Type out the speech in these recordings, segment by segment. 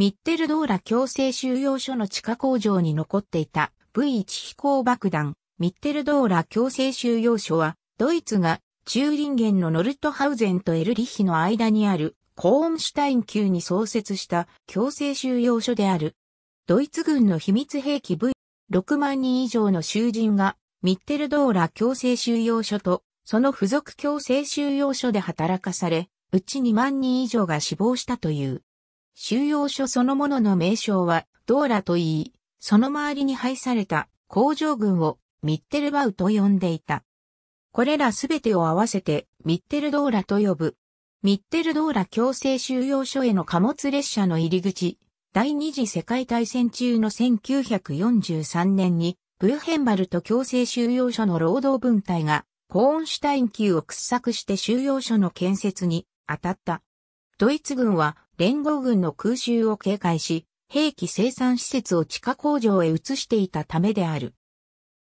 ミッテルドーラ強制収容所の地下工場に残っていた V1 飛行爆弾、ミッテルドーラ強制収容所は、ドイツがチューリンゲンのノルトハウゼンとエルリヒの間にあるコーンシュタイン級に創設した強制収容所である。ドイツ軍の秘密兵器 V6 万人以上の囚人がミッテルドーラ強制収容所とその付属強制収容所で働かされ、うち2万人以上が死亡したという。収容所そのものの名称は、ドーラと言い、その周りに配された工場群をミッテルバウと呼んでいた。これらすべてを合わせてミッテルドーラと呼ぶ。ミッテルドーラ強制収容所への貨物列車の入り口、第二次世界大戦中の1943年に、ブーヘンバルト強制収容所の労働分隊が、コーンシュタイン級を掘削して収容所の建設に当たった。ドイツ軍は連合軍の空襲を警戒し、兵器生産施設を地下工場へ移していたためである。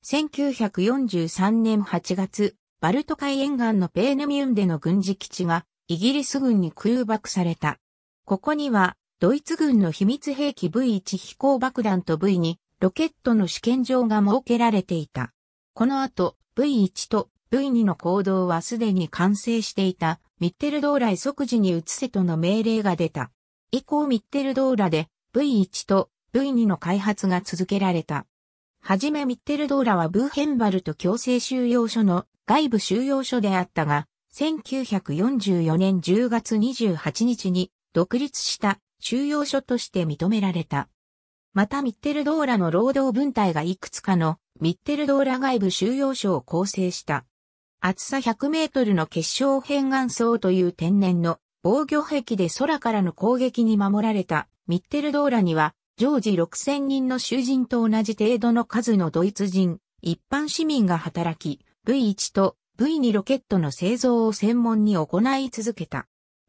1943年8月、バルト海沿岸のペーネミュンでの軍事基地がイギリス軍に空爆された。ここにはドイツ軍の秘密兵器 V1 飛行爆弾と V2 ロケットの試験場が設けられていた。この後 V1 と V2 の行動はすでに完成していたミッテルドーラへ即時に移せとの命令が出た。以降ミッテルドーラで V1 と V2 の開発が続けられた。はじめミッテルドーラはブーヘンバルト強制収容所の外部収容所であったが、1944年10月28日に独立した収容所として認められた。またミッテルドーラの労働分隊がいくつかのミッテルドーラ外部収容所を構成した。厚さ100メートルの結晶変岩層という天然の防御壁で空からの攻撃に守られたミッテルドーラには常時6000人の囚人と同じ程度の数のドイツ人、一般市民が働き、V1 と V2 ロケットの製造を専門に行い続けた。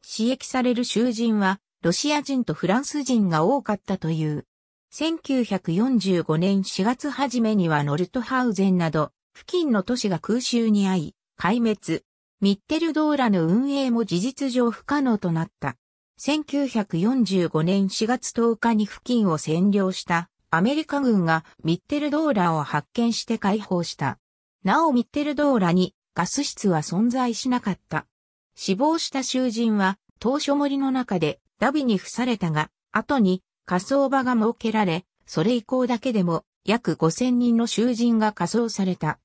刺激される囚人は、ロシア人とフランス人が多かったという。1945年4月初めにはノルトハウゼンなど、付近の都市が空襲に遭い、壊滅。ミッテルドーラの運営も事実上不可能となった。1945年4月10日に付近を占領したアメリカ軍がミッテルドーラを発見して解放した。なおミッテルドーラにガス室は存在しなかった。死亡した囚人は当初森の中でダビに付されたが、後に火葬場が設けられ、それ以降だけでも約5000人の囚人が火葬された。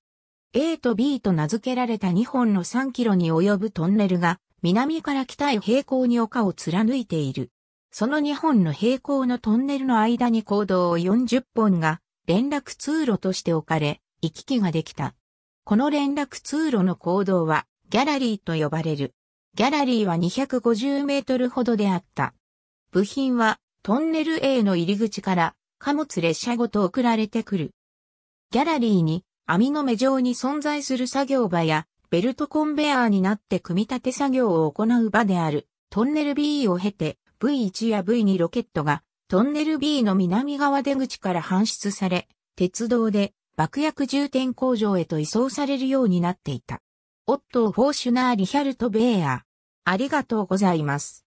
A と B と名付けられた2本の3キロに及ぶトンネルが、南から北へ平行に丘を貫いている。その2本の平行のトンネルの間に行動を40本が連絡通路として置かれ、行き来ができた。この連絡通路の行動はギャラリーと呼ばれる。ギャラリーは250メートルほどであった。部品はトンネル A の入り口から貨物列車ごと送られてくる。ギャラリーに網の目状に存在する作業場や、ベルトコンベアーになって組み立て作業を行う場である、トンネル B を経て、V1 や V2 ロケットが、トンネル B の南側出口から搬出され、鉄道で爆薬重点工場へと移送されるようになっていた。オットー・フォーシュナー・リヒャルト・ベーア。ありがとうございます。